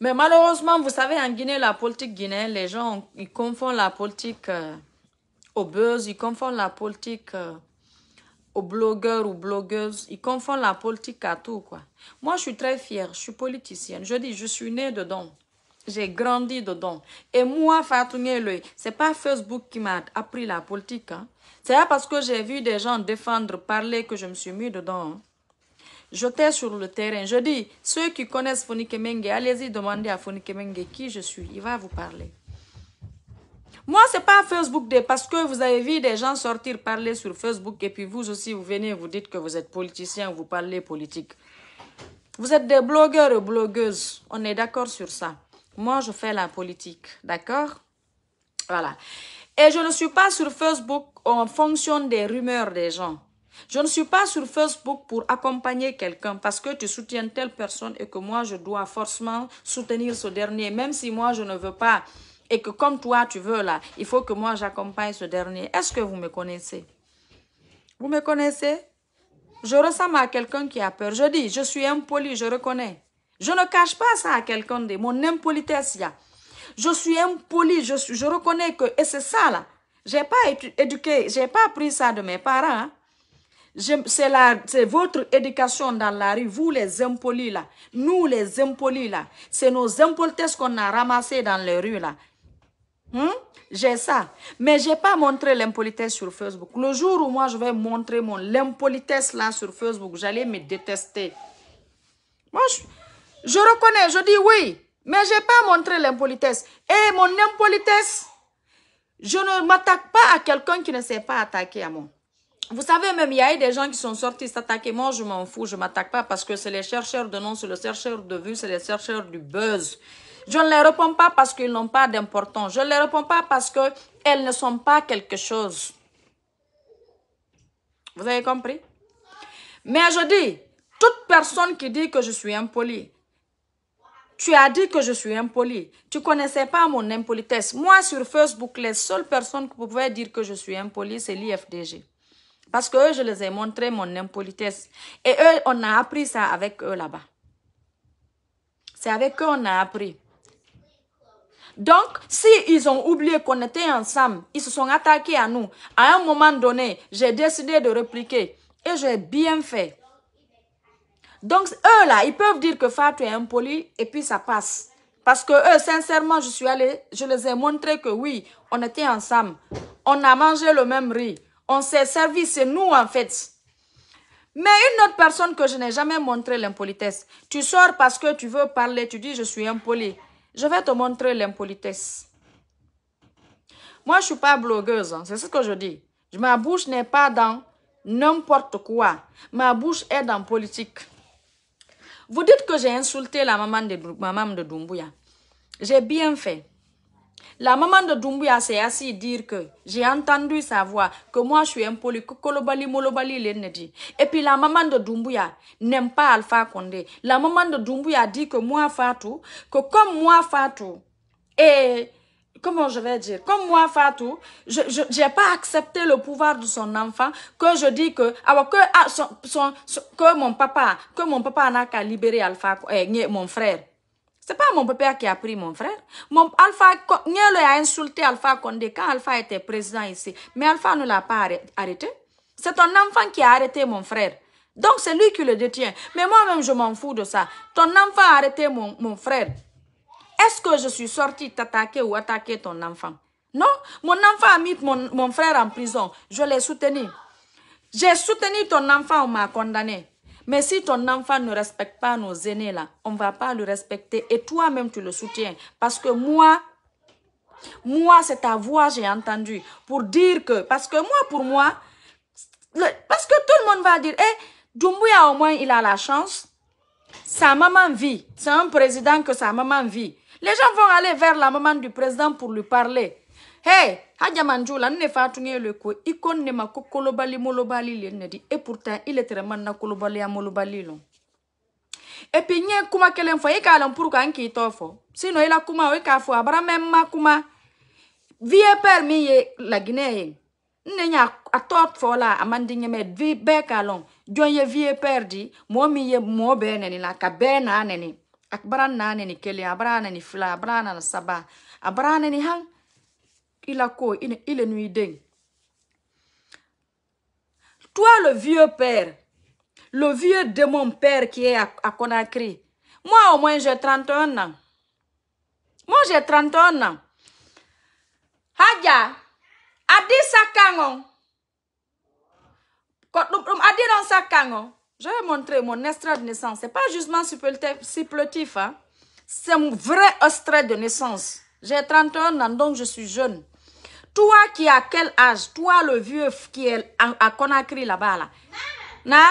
Mais malheureusement, vous savez, en Guinée, la politique guinéenne, les gens, ils confondent la politique aux euh, buzz, ils confondent la politique euh, aux blogueurs ou blogueuses, ils confondent la politique à tout, quoi. Moi, je suis très fière, je suis politicienne. Je dis, je suis née dedans. J'ai grandi dedans. Et moi, Fatou ce c'est pas Facebook qui m'a appris la politique. Hein. C'est parce que j'ai vu des gens défendre, parler que je me suis mise dedans. Hein. J'étais sur le terrain. Je dis, ceux qui connaissent Fonike Menge, allez-y demander à Fonike Menge qui je suis. Il va vous parler. Moi, c'est pas Facebook des parce que vous avez vu des gens sortir parler sur Facebook et puis vous aussi, vous venez, vous dites que vous êtes politicien, vous parlez politique. Vous êtes des blogueurs et blogueuses. On est d'accord sur ça. Moi, je fais la politique. D'accord Voilà. Et je ne suis pas sur Facebook. en fonction des rumeurs des gens. Je ne suis pas sur Facebook pour accompagner quelqu'un parce que tu soutiens telle personne et que moi, je dois forcément soutenir ce dernier, même si moi, je ne veux pas. Et que comme toi, tu veux là, il faut que moi, j'accompagne ce dernier. Est-ce que vous me connaissez Vous me connaissez Je ressemble à quelqu'un qui a peur. Je dis, je suis impoli, je reconnais. Je ne cache pas ça à quelqu'un de mon impolitesse, a. Je suis impoli, je, je reconnais que... Et c'est ça là. J'ai pas éduqué, j'ai pas appris ça de mes parents. Hein. C'est votre éducation dans la rue, vous les impolis là, nous les impolis là, c'est nos impolitesses qu'on a ramassées dans les rues là. Hein? J'ai ça, mais j'ai pas montré l'impolitesse sur Facebook. Le jour où moi je vais montrer mon l'impolitesse là sur Facebook, j'allais me détester. Moi, je, je reconnais, je dis oui, mais j'ai pas montré l'impolitesse. Et eh, mon impolitesse, je ne m'attaque pas à quelqu'un qui ne s'est pas attaqué à moi. Vous savez, même, il y a eu des gens qui sont sortis s'attaquer. Moi, je m'en fous, je m'attaque pas parce que c'est les chercheurs de noms, c'est les chercheurs de vues, c'est les chercheurs du buzz. Je ne les réponds pas parce qu'ils n'ont pas d'importance. Je ne les réponds pas parce qu'elles ne sont pas quelque chose. Vous avez compris? Mais je dis, toute personne qui dit que je suis impolie, tu as dit que je suis impolie. Tu connaissais pas mon impolitesse. Moi, sur Facebook, les seules personnes qui pouvaient dire que je suis impolie, c'est l'IFDG. Parce que je les ai montré mon impolitesse. Et eux, on a appris ça avec eux là-bas. C'est avec eux qu'on a appris. Donc, si ils ont oublié qu'on était ensemble, ils se sont attaqués à nous. À un moment donné, j'ai décidé de répliquer. Et j'ai bien fait. Donc, eux là, ils peuvent dire que Fatou est impoli et puis ça passe. Parce que eux, sincèrement, je suis allée, je les ai montré que oui, on était ensemble. On a mangé le même riz on s'est servi, c'est nous en fait. Mais une autre personne que je n'ai jamais montré l'impolitesse, tu sors parce que tu veux parler, tu dis je suis impoli. Je vais te montrer l'impolitesse. Moi, je ne suis pas blogueuse, hein. c'est ce que je dis. Ma bouche n'est pas dans n'importe quoi. Ma bouche est dans politique. Vous dites que j'ai insulté la maman de, maman de Doumbouya. J'ai bien fait. La maman de Doumbouya s'est assise dire que j'ai entendu sa voix, que moi je suis impoli, que Kolobali Molobali l'ennedi. Et puis la maman de Doumbouya n'aime pas Alpha Condé. La maman de Doumbouya dit que moi Fatou, que comme moi Fatou, et comment je vais dire, comme moi Fatou, je n'ai pas accepté le pouvoir de son enfant, que je dis que, ah, bah, que, ah, que mon papa, que mon papa n'a qu'à libérer Alpha, eh, mon frère n'est pas mon père qui a pris mon frère. Mon Alpha a insulté Alpha Condé quand Alpha était président ici. Mais Alpha ne l'a pas arrêté. C'est ton enfant qui a arrêté mon frère. Donc c'est lui qui le détient. Mais moi-même, je m'en fous de ça. Ton enfant a arrêté mon, frère. Est-ce que je suis sortie t'attaquer ou attaquer ton enfant? Non, mon enfant a mis mon, mon frère en prison. Je l'ai soutenu. J'ai soutenu ton enfant, on m'a condamné. Mais si ton enfant ne respecte pas nos aînés, là, on ne va pas le respecter. Et toi-même, tu le soutiens. Parce que moi, moi, c'est ta voix, j'ai entendu. Pour dire que, parce que moi, pour moi, parce que tout le monde va dire, eh, Dumbuya, au moins, il a la chance. Sa maman vit. C'est un président que sa maman vit. Les gens vont aller vers la maman du président pour lui parler. hey hajamanjula nne fatunŋeyelo ko i ko ma ko kolobali molobali le nne di et pourtant i le tɛrɛma nna kolobaliya molobali lo et puis n ye kuma kelen fɔ i k'a lɔn pour que an k'i tɔ fɔ sinon i kuma i k'a fɔ a bara ma kuma vie père min ye laginɛ ye n ne y'a tɔ fɔ la a man di ɲɛ vi bɛɛ k'a lɔn jɔn ye vie père di mɔɔ min ye mɔɔ bɛɛ nɛni la ka bɛɛ n'a nɛni a bara n'a kelen a bara fila a bara saba a bara han il il a est nuit. Toi, le vieux père, le vieux de mon père qui est à, Conakry, moi au moins j'ai 31 ans. Moi j'ai 31 ans. Haja, adi sakango. Adi quand on, Je vais montrer mon extrait de naissance. Ce n'est pas justement supplétif, hein. C'est mon vrai extrait de naissance. J'ai 31 ans, donc je suis jeune. Toi qui as quel âge Toi le vieux qui est à, Conakry là-bas là. Na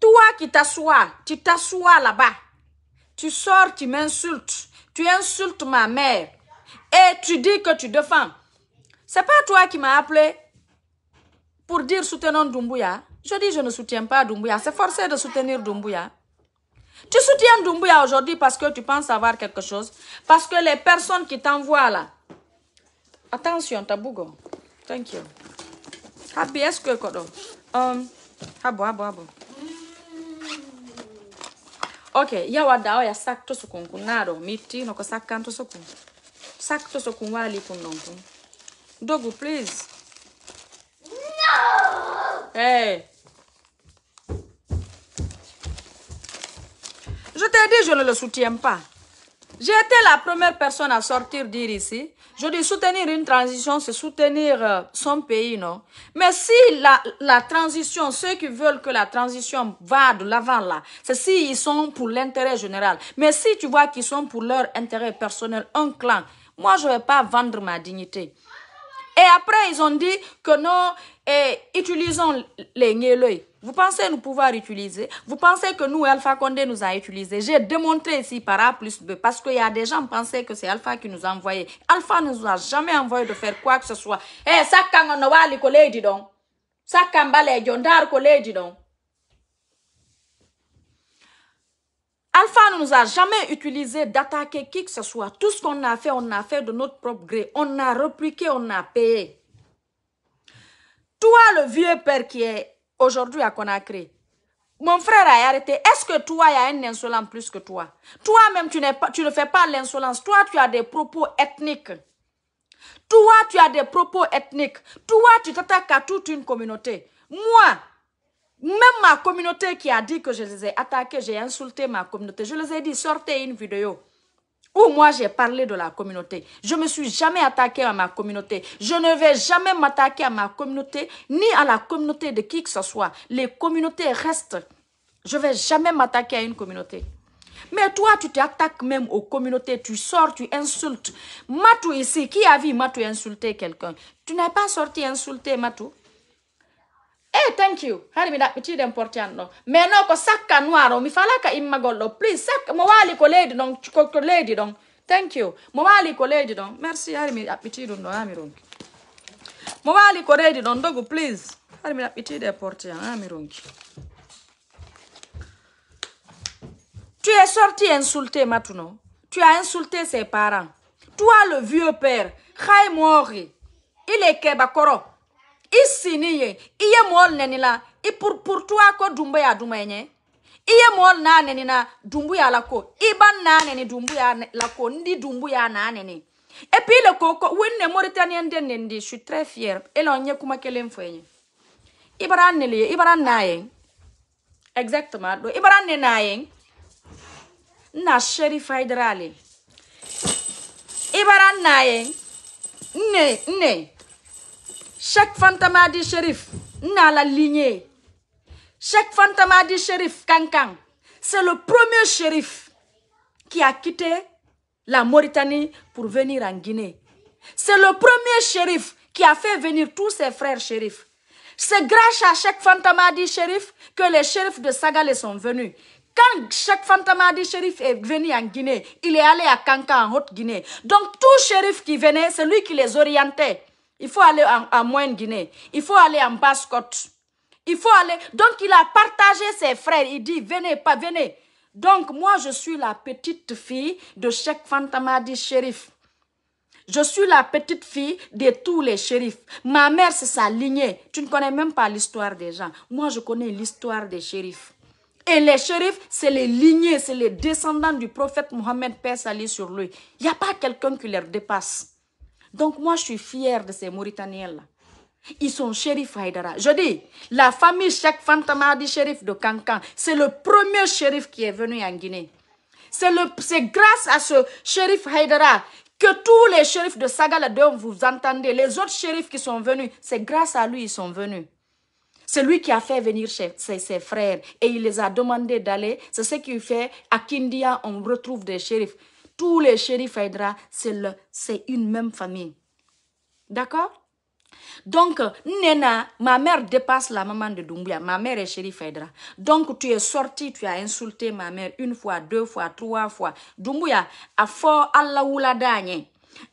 Toi qui t'assois, tu t'assois là-bas. Tu sors, tu m'insultes. Tu insultes ma mère. Et tu dis que tu défends. C'est pas toi qui m'as appelé pour dire soutenons Doumbouya. Je dis je ne soutiens pas Dumbuya. C'est forcé de soutenir Doumbouya. Tu soutiens Doumbouya aujourd'hui parce que tu penses avoir quelque chose. Parce que les personnes qui t'envoient là. Attention, Tabougo. Thank you. Happy, est-ce que. Um, abo, abo, abo. Ok, yawa dao ya sak to sukun kunaro miti noko sak kanto sukun. Sak to sukun wali kun s'il Dogu, please. No! Hey. dit, je ne le soutiens pas. J'ai été la première personne à sortir dire ici. Je dis soutenir une transition, c'est soutenir euh, son pays, non Mais si la, transition, ceux qui veulent que la transition va de l'avant là, c'est s'ils sont pour l'intérêt général. Mais si tu vois qu'ils sont pour leur intérêt personnel, un clan, moi je ne vais pas vendre ma dignité. Et après, ils ont dit que non, et utilisons les l'œil. Vous pensez nous pouvoir utiliser Vous pensez que nous, Alpha Condé nous a utilisé J'ai démontré ici par A plus B parce qu'il y a des gens qui pensaient que c'est Alpha qui nous a envoyé. Alpha ne nous a jamais envoyé de faire quoi que ce soit. Eh, ça quand on a les collègues, donc. Ça quand collègues, donc. Alpha ne nous a jamais utilisé d'attaquer qui que ce soit. Tout ce qu'on a fait, on a fait de notre propre gré. On a repliqué, on a payé. Toi, le vieux père qui est aujourd'hui à Conakry. Mon frère a arrêté. Est-ce que toi, il y a un insolent plus que toi Toi-même, tu, tu ne fais pas l'insolence. Toi, tu as des propos ethniques. Toi, tu as des propos ethniques. Toi, tu t'attaques à toute une communauté. Moi, même ma communauté qui a dit que je les ai attaqués, j'ai insulté ma communauté. Je les ai dit, sortez une vidéo où moi j'ai parlé de la communauté. Je ne me suis jamais attaqué à ma communauté. Je ne vais jamais m'attaquer à ma communauté ni à la communauté de qui que ce soit. Les communautés restent. Je ne vais jamais m'attaquer à une communauté. Mais toi, tu t'attaques même aux communautés, tu sors, tu insultes. Matou ici, qui a vu Matou insulter quelqu'un Tu n'es pas sorti insulter Matou eh thank you hari mi ɗaɓɓitiɗen porté portian ɗo mais ko sakka noir o mi falaka immagol ɗo please sakka mo wali ko leydi ɗon ko leydi ɗon thank you mo wali ko leydi ɗon merci hari mi ɗaɓɓiti ɗum ɗo ami eh, ronki mo wali ko leydi ɗon dogu please hari mi ɗaɓɓitiɗe e portian eh, tu es sorti insulté matuno. tu as insulté ses parents toi le vieux père xay moori il est kebakoro isi ni ye iye mol neni la i pour pour toi ko dumbu ya duma ye iye mol na neni na dumbu ya la ko i ban na neni dumbu ya la ko ndi dumbu ya na neni et puis le coco wonne mauritanien den nendi je suis très fier et là on ye kuma kelen fo ye ibran ne le ibran na ye exactement do ibran ne na ye na sheri federale ibran na ye ne ne Chaque Fantamadi dit shérif, n'a la lignée. Chaque Fantamadi dit shérif, Kankan, c'est le premier shérif qui a quitté la Mauritanie pour venir en Guinée. C'est le premier shérif qui a fait venir tous ses frères shérifs. C'est grâce à Cheikh Fantamadi shérif que les shérifs de Sagalé sont venus. Quand Cheikh Fantamadi shérif est venu en Guinée, il est allé à Kankan en Haute-Guinée. Donc tout shérif qui venait, c'est lui qui les orientait. Il faut aller en, en guinée Il faut aller en Basse-Côte. Il faut aller. Donc, il a partagé ses frères. Il dit, venez, pas venez. Donc, moi, je suis la petite fille de Cheikh Fantamadi shérif. Je suis la petite fille de tous les shérifs. Ma mère, c'est sa lignée. Tu ne connais même pas l'histoire des gens. Moi, je connais l'histoire des shérifs. Et les shérifs, c'est les lignées, c'est les descendants du prophète Mohammed, paix sur lui. Il n'y a pas quelqu'un qui leur dépasse. Donc moi, je suis fière de ces Mauritaniens-là. Ils sont shérif Haïdara. Je dis, la famille Cheikh Fantamadi, shérif de Kankan, c'est le premier shérif qui est venu en Guinée. C'est grâce à ce shérif Haïdara que tous les shérifs de Sagaladon, vous entendez, les autres shérifs qui sont venus, c'est grâce à lui ils sont venus. C'est lui qui a fait venir ses, frères et il les a demandé d'aller. C'est ce qu'il fait à Kindia, on retrouve des shérifs tous les shérifs Haïdra, c'est une même famille. D'accord donc, Nena, ma mère dépasse la maman de Doumbouya. Ma mère est fédra. Donc, tu es sorti, tu as insulté ma mère une fois, deux fois, trois fois. Dumbuya, a fort Allah ou dagne.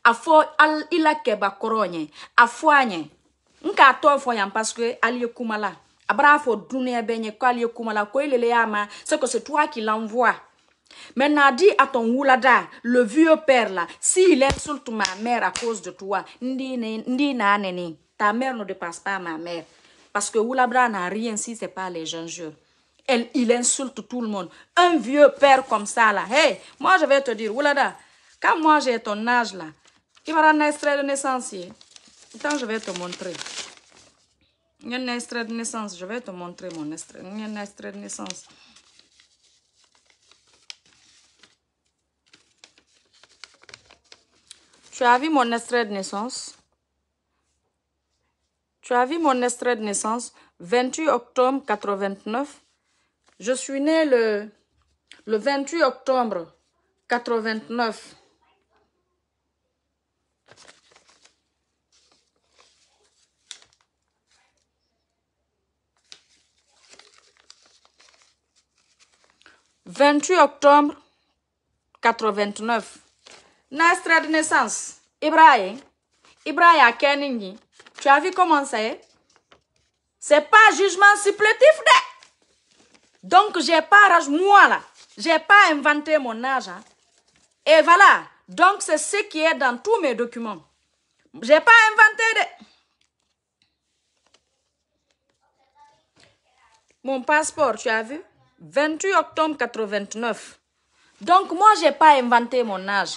A fort al ilakeba korogne. A foigne. Nka to parce que alie Abrafo dunye benye ko alie kumala ko ilele yama. C'est que c'est toi qui l'envoie. Maintenant, dis à ton Oulada, le vieux père là, s'il insulte ma mère à cause de toi, ndi ta mère ne dépasse pas ma mère. Parce que Oulabra n'a rien si ce n'est pas les jeunes jeux. Elle, il insulte tout le monde. Un vieux père comme ça là, hey, moi je vais te dire, Oulada, quand moi j'ai ton âge là, il va un extrait de naissance. Hein. Attends, je vais te montrer. Il y a un extrait de naissance, je vais te montrer mon extrait, un extrait de naissance. Tu as vu mon extrait de naissance Tu as vu mon extrait de naissance 28 octobre 89. Je suis née le, le 28 octobre 89. « 28 octobre 89. Nastra de naissance, Ibrahim. Ibrahim Kenningi. Tu as vu comment c'est? n'est pas un jugement supplétif, Donc, j'ai pas, moi là, j'ai pas inventé mon âge. Hein. Et voilà. Donc, c'est ce qui est dans tous mes documents. n'ai pas inventé Mon passeport, tu as vu? 28 octobre 89. Donc, moi, j'ai pas inventé mon âge.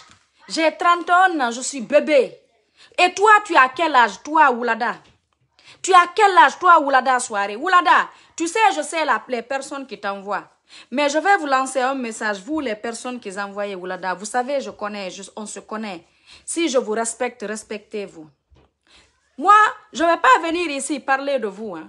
J'ai 30 ans, je suis bébé. Et toi, tu as quel âge, toi, Oulada Tu as quel âge, toi, Oulada Soirée Oulada, tu sais, je sais la, les personnes qui t'envoient. Mais je vais vous lancer un message, vous, les personnes qui envoyez Oulada. Vous savez, je connais, on se connaît. Si je vous respecte, respectez-vous. Moi, je ne vais pas venir ici parler de vous. Hein.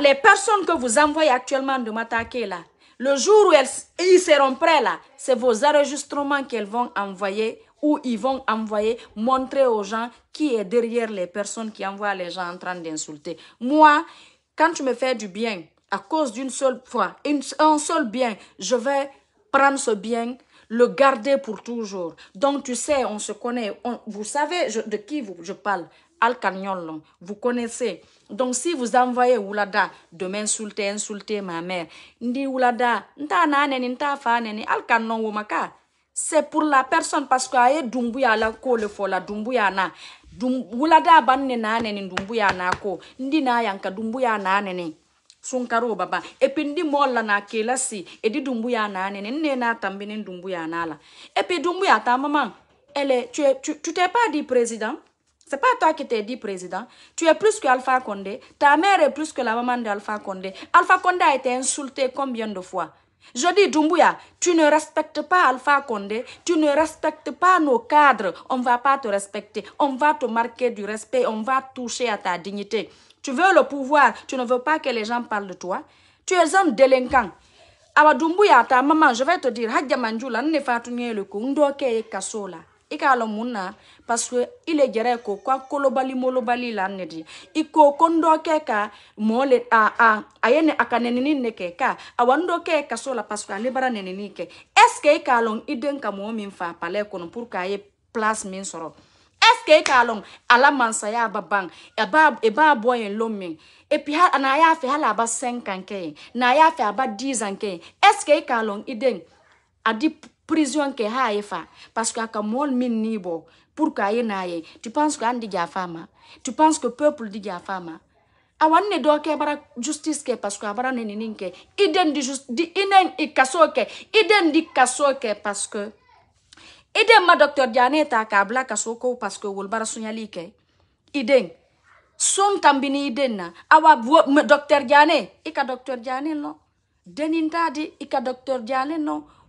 les personnes que vous envoyez actuellement de m'attaquer là, le jour où ils seront prêts là, c'est vos enregistrements qu'elles vont envoyer ou ils vont envoyer, montrer aux gens qui est derrière les personnes qui envoient les gens en train d'insulter. Moi, quand tu me fais du bien, à cause d'une seule fois, un seul bien, je vais prendre ce bien, le garder pour toujours. Donc, tu sais, on se connaît. vous savez de qui je parle. Alcagnol, vous connaissez. Donc si vous envoyez Oulada, demain insulter, insulter ma mère, ndi Oulada, nta ni nta faneni, alkanon womaka. C'est pour la personne parce que aye dumbuya la ko le fola, dumbuya na. ban wulada banne naneni, dumbuya na ko. Ndi na yanka, dumbuya son sunkaro baba epi puis, ndi la na la si edi di ya na anene nne na atambini dumbu na n'ala Et dumbu ya ta mama elle tu, tu, tu t'es pas dit président c'est pas toi qui t'es dit président. Tu es plus Alpha Condé. Ta mère est plus que la maman d'Alpha Condé. Alpha Condé a été insulté combien de fois je dis, Dumbuya, tu ne respectes pas Alpha Condé, tu ne respectes pas nos cadres, on ne va pas te respecter, on va te marquer du respect, on va toucher à ta dignité. Tu veux le pouvoir, tu ne veux pas que les gens parlent de toi. Tu es un délinquant. Alors Dumbuya, ta maman, je vais te dire, Hadja Manjula, ne le i k'a lɔn mun na paske i le gɛrɛ ko ka kolobali molobali la ne di i ko ko n dɔ kɛ ka mɔɔ le a a a ye ne a ka nɛnini ne kɛ ka awa n dɔ kɛ kaso la paske ale bara nɛnini kɛ ɛske i k'a lɔn i den ka mɔɔ min fa palɛ kɔnɔ pur k'a ye place min sɔrɔ ɛske i k'a lɔn ala mansaya ba ban a b'a e b'a bɔ yen lon min epi ha n'a y'a fɛ hali a ba sɛn kan kɛ yen n'a y'a fɛ a ba dizan kɛ yen ɛske i k'a lɔn i den a di prison ke ha ye parce que aka mol min nibo pour ka ye e. tu penses que andi ja tu penses que peuple di ja awan ne do ke bara justice ke parce que bara nene ninke iden di just di inen e kaso ke iden di kaso ke parce que iden ma docteur janeta ka bla kaso ko parce que wol bara sunyali ke iden son tambini iden na awa docteur jane i ka docteur jane no denin tadi i ka docteur jane no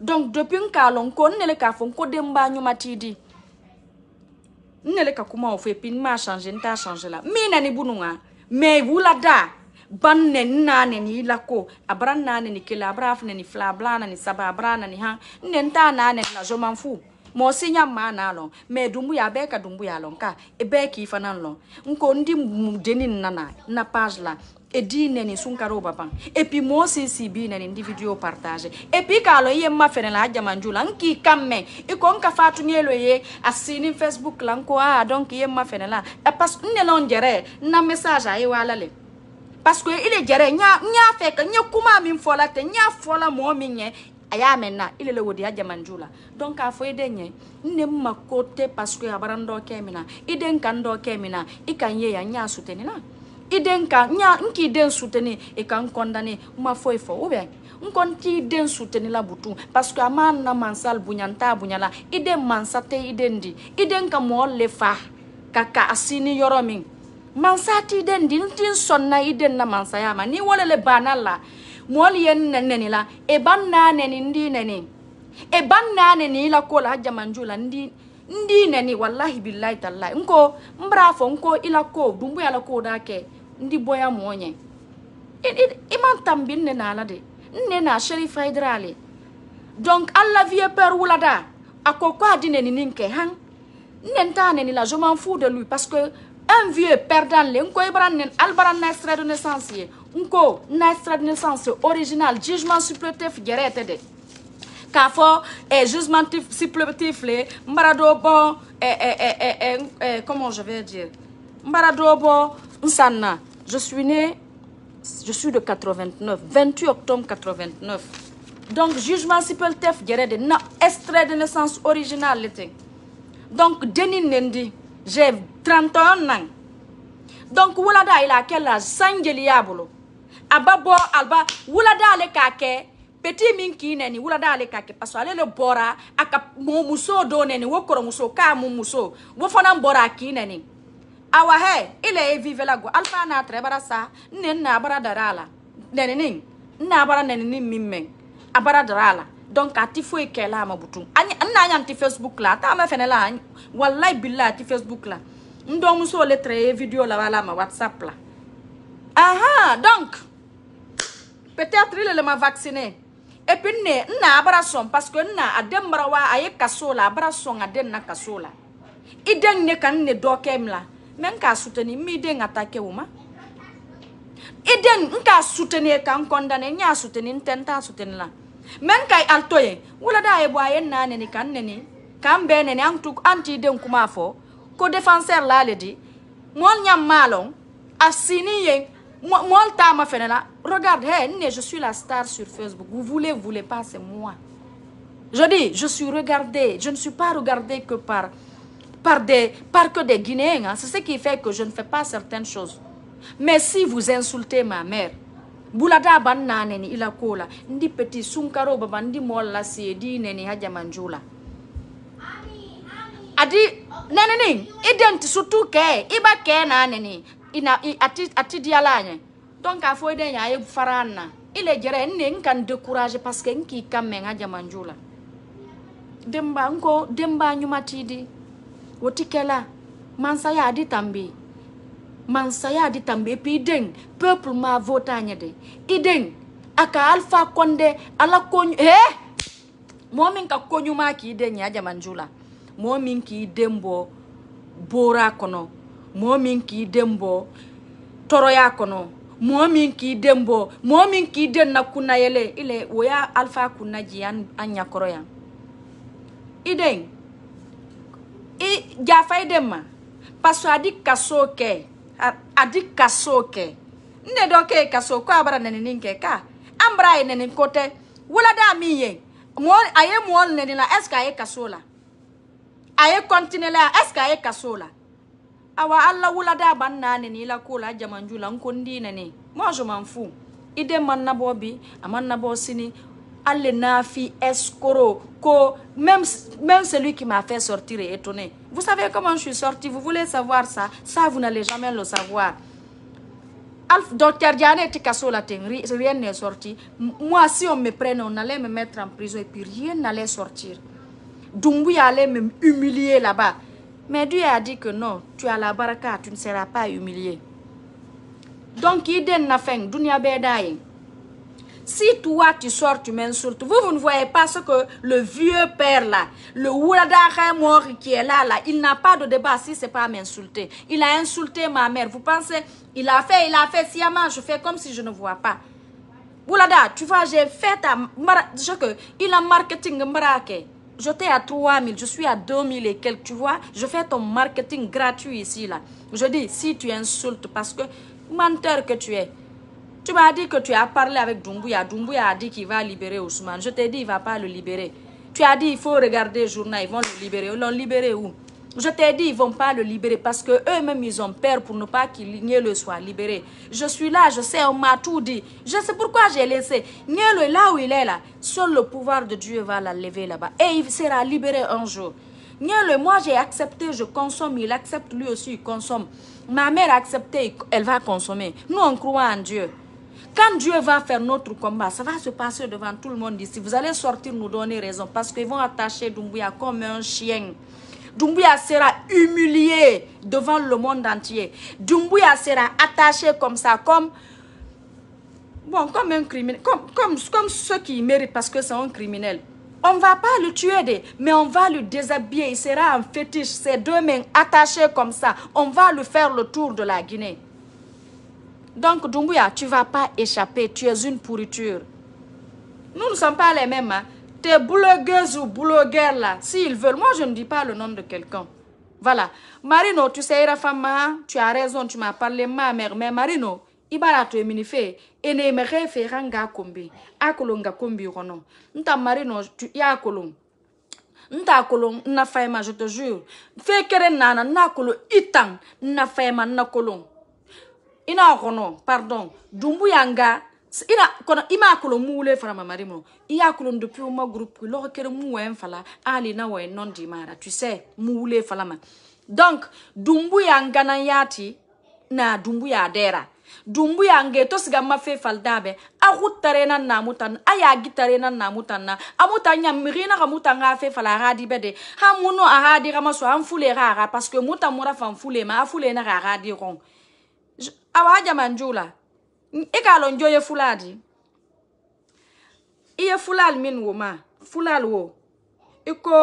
donc depuis nka lon nele ka fon ko demba matidi tidi nele ka kuma o pin ma changer nta la mina ni bununga hein? me gula da ban ne nane ni abran abra nane ni kila braf ni fla blana ni saba abra ni ha ne nta na je m'en fous mo sinya ma na lo me dumbu ya be ka dumbu ya lo nka e be ki lo nko ndi nana na page la e di neni sun karo bapan e puis mo si si bi neni individu o partage et puis kalo ye ma fene la jamanju la nki kamme i ko nka fatu nyelo ye asini facebook la nko a donc ye ma fene la parce que nelon jere na message ayi wala le parce que il est jere nya nya fe ka nya kuma min fola te nya fola mo min ye aya menna ile le wodi ajamanju la donc a fo ide nye nne mma kote parce que abara ndo kemina ide nka ndo kemina ikan ye ya nya sutenina ide nka nya nka ide nsutene ika nkondane mafo ifo e obe nkonti ide nsutene la butu parce que ama na mansal bunyanta bunyala ide mansate ide ndi ide nka mo lefa kaka asini yoro min mansati ide ndi ntin sonna ide na mansaya, yama ni wolele banala mo liye nenene la e banna neni ndi neni e banna neni la kola jamanjula ndi ndị neni wallahi billahi tallahi nko mbra afọ nko ila ko dumbu ya la ko da ke ndị bọ ya ma onye ịma ntambi nne na ala dị na sheri federali donc alla vie per wulada akoko adine ni nke han nne nta ni la je m'en fous de lui parce que un vieux perdant le nko ibara nne albara na extrait de naissance ye nko na de naissance original jugement supplétif gerete de k'a fɔ eh, jugement supplétif le n bon et et et eh, comment je vais dire n bara je suis née, je suis de 89, 28 octobre 89. Donc, jugement si peut na extrait de naissance originale. Donc, Denis Nendi, j'ai 31 ans. Donc, il a quel âge 5 Alba, le kake. Petit neni, le kake. Parce que le bora, muso neni, muso awa he ile est go alfa na atre sa nne nna abara dara ala na abara neninin mimme abara dara ala donc ati fo ekela ama butu anyi anti facebook la ta ma fenela anyi wallahi billahi ti facebook la ndo muso le tre e video la wala ma whatsapp la aha donc peut-être il est ma vacciné et puis ne na abara parce que n'a adem wa aye kaso la abara son adem iden ne kan ne dokem la Mɛ n k'a soutenir midi, b'i den ka taa kɛ o ma i den k'a soutenir ka n condamner n soutenir soutenir la mɛ n ka a to yen wulada a kan bɔ k'an bɛɛ nɛni an tu den kuma fɔ ko défenseur la le di mɔl ɲɛ maalon a sini ye mɔl taama ma la regarde hey je suis la star sur facebook vous voulez vous voulez pas c'est moi je dis je suis regardée je ne suis pas regardée que par par, des, que des Guinéens. Hein. C'est ce qui fait que je ne fais pas certaines choses. Mais si vous insultez ma mère, Boulada banna neni ila kola ndi petit sunkaro baba ndi molla sedi neni haja manjula adi ident surtout iba na ina ati ati donc a fo den a jere décourager parce que nki manjula Wotikɛla mansaya a di tan be mansaya a di epi i den peuple ma vota a de i den a konde alfa ala ko he eh? mɔɔ min ka ma k'i den ɲa jamanju la mɔɔ min k'i den bɔ boora kɔnɔ mɔɔ min k'i den bɔ tɔɔrɔya kɔnɔ mɔɔ min k'i den bɔ mɔɔ min k'i den na kunnayɛlɛ ile o y'a alfa kunnaji an ɲakɔrɔ yan i den e jafai de ma paso adi kaso ke adi kaso ke nne do ke kaso ko abara nene ke ka ambra ye nene kote wala da mi ye mo aye mo nene la est aye kaso la aye continue la est aye kaso la awa alla wala da ban na nene la ko la jamanju la nko ndi nene moi je m'en ide man na bobi aman na sini. nafi ko même, même celui qui m'a fait sortir est étonné. Vous savez comment je suis sortie, vous voulez savoir ça Ça, vous n'allez jamais le savoir. Alf, docteur rien n'est sorti. Moi, si on me prenait, on allait me mettre en prison et puis rien n'allait sortir. Dumbuya allait me humilier là-bas. Mais Dieu a dit que non, tu as la baraka, tu ne seras pas humilié. Donc, il y a des bedaye. Si toi, tu sors, tu m'insultes. Vous, vous ne voyez pas ce que le vieux père là, le Oulada Mori qui est là, là, il n'a pas de débat si n'est pas à m'insulter. Il a insulté ma mère. Vous pensez, il a fait, il a fait, sciemment, je fais comme si je ne vois pas. Oulada, tu vois, j'ai fait ta... Il a marketing braqué. Je t'ai à 3000, je suis à 2000 et quelques, tu vois. Je fais ton marketing gratuit ici, là. Je dis, si tu insultes, parce que menteur que tu es, tu m'as dit que tu as parlé avec Doumbouya. Doumbouya a dit qu'il va libérer Ousmane. Je t'ai dit, il ne va pas le libérer. Tu as dit, il faut regarder le journal, ils vont le libérer. Ils l'ont libéré où je t'ai dit, ils ne vont pas le libérer parce que eux mêmes ils ont peur pour ne pas qu'il le soit libéré. Je suis là, je sais, on m'a tout dit. Je sais pourquoi j'ai laissé. le là où il est là. Seul le pouvoir de Dieu va la lever là-bas. Et il sera libéré un jour. le moi j'ai accepté, je consomme. Il accepte, lui aussi, il consomme. Ma mère a accepté, elle va consommer. Nous, on croit en Dieu. Quand Dieu va faire notre combat, ça va se passer devant tout le monde ici. Vous allez sortir nous donner raison parce qu'ils vont attacher Dumbuya comme un chien. Dumbuya sera humilié devant le monde entier. Dumbuya sera attaché comme ça, comme... Bon, comme un criminel, comme, comme, ceux qui méritent parce que c'est un criminel. On ne va pas le tuer, mais on va le déshabiller. Il sera en fétiche, ses deux mains attachées comme ça. On va le faire le tour de la Guinée. Donc, Doumbouya, tu ne vas pas échapper. Tu es une pourriture. Nous ne sommes pas les mêmes. Hein. Tes blogueuses ou blogueurs, là, s'ils veulent. Moi, je ne dis pas le nom de quelqu'un. Voilà. Marino, tu sais, femme, tu as raison, tu m'as parlé, ma mère. Mais Marino, va la emini fe ene emere fe ranga kombi akolo kolonga kombi rono nta marino tu ya Kolong. nta Kolong, na faima je te jure fe kere nana na akolo itang na faima na kolong ina kono pardon dumbu yanga ina kono ima kolo mule fara mamarimo iya kolo depuis ma groupe lo kere muwe mfala ali na we non di mara tu sais mule fala ma donc dumbu yanga na yati na dumbu ya dera dumbu yanga nge to siga mafe faldabe a hutare na na mutan a ya gitare na na mutan na mutan ya mirina ga mutan ga fe fala radi bede ha muno a radi di ga maso an fule parce que mutan mura fan fule ma fule na ga di Awa awaja manjula ikalo njo ye fuladi iye fulal min wo ma fulal wo iko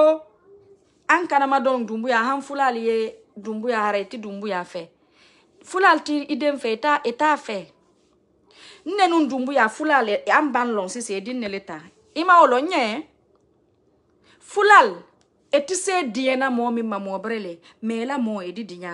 an kanama dɔn dumbuya han fulal ye dumbuya hara iti dumbuya fɛ fulal ti iden fɛ ita ita fɛ nnenu dumbuya fulal e, an ban lɔn sise edi nele ima o lɔ fulal eti se diɲɛ na mɔɔ min ma mɔɔ bere edi diɲɛ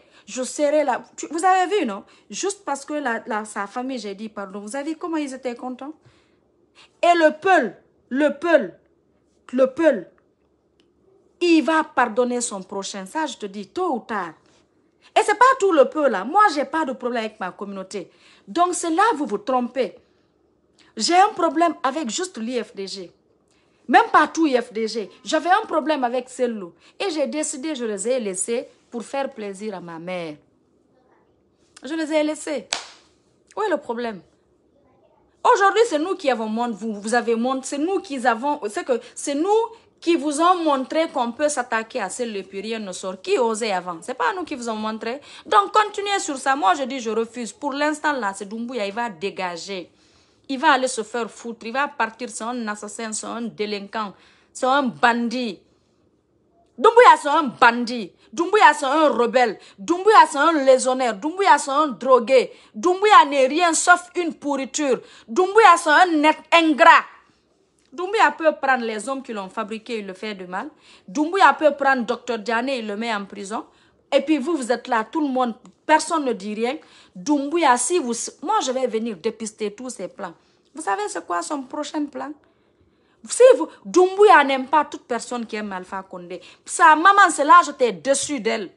je serai là. vous avez vu, non Juste parce que la, sa famille, j'ai dit pardon. Vous avez comment ils étaient contents Et le peuple, le peuple, le peuple, il va pardonner son prochain. Ça, je te dis, tôt ou tard. Et c'est pas tout le peuple. là. Moi, j'ai pas de problème avec ma communauté. Donc, c'est là vous vous trompez. J'ai un problème avec juste l'IFDG. Même pas tout l'IFDG. J'avais un problème avec celle-là. Et j'ai décidé, je les ai laissés pour faire plaisir à ma mère. Je les ai laissés. Où est le problème Aujourd'hui, c'est nous qui avons montré, vous, vous avez montré, c'est nous qui avons, c'est que c'est nous qui vous ont montré qu'on peut s'attaquer à ces rien ne sort. Qui osait avant C'est pas nous qui vous ont montré. Donc, continuez sur ça. Moi, je dis, je refuse. Pour l'instant, là, c'est Dumbuya, il va dégager. Il va aller se faire foutre. Il va partir. C'est un assassin, c'est un délinquant, c'est un bandit. Dumbuya, c'est un bandit. Dumbuya c'est un rebelle. Dumbuya c'est un lésonnaire. Dumbuya c'est un drogué. Dumbuya n'est rien sauf une pourriture. Dumbuya c'est un ingrat. Dumbuya peut prendre les hommes qui l'ont fabriqué et le faire du mal. Dumbuya peut prendre Docteur Diané et le met en prison. Et puis vous, vous êtes là, tout le monde, personne ne dit rien. Dumbuya si vous... Moi, je vais venir dépister tous ces plans. Vous savez c'est quoi son prochain plan si vous, Dumbuya n'aime pas toute personne qui aime Alpha Condé. Sa maman, c'est là, j'étais dessus d'elle.